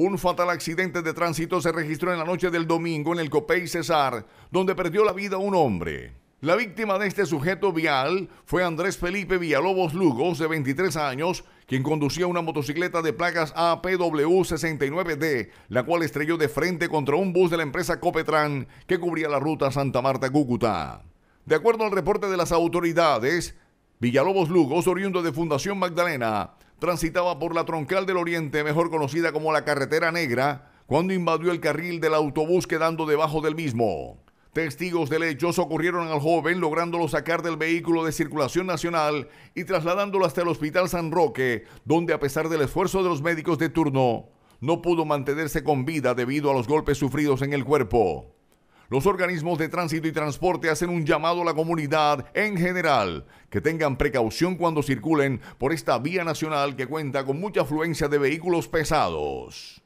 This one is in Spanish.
Un fatal accidente de tránsito se registró en la noche del domingo en el Copey Cesar, donde perdió la vida un hombre. La víctima de este sujeto vial fue Andrés Felipe Villalobos Lugos, de 23 años, quien conducía una motocicleta de placas APW69D, la cual estrelló de frente contra un bus de la empresa Copetran que cubría la ruta Santa Marta-Cúcuta. De acuerdo al reporte de las autoridades, Villalobos Lugos, oriundo de Fundación Magdalena, transitaba por la troncal del Oriente, mejor conocida como la Carretera Negra, cuando invadió el carril del autobús quedando debajo del mismo. Testigos del hecho socorrieron al joven lográndolo sacar del vehículo de circulación nacional y trasladándolo hasta el Hospital San Roque, donde a pesar del esfuerzo de los médicos de turno, no pudo mantenerse con vida debido a los golpes sufridos en el cuerpo. Los organismos de tránsito y transporte hacen un llamado a la comunidad en general que tengan precaución cuando circulen por esta vía nacional que cuenta con mucha afluencia de vehículos pesados.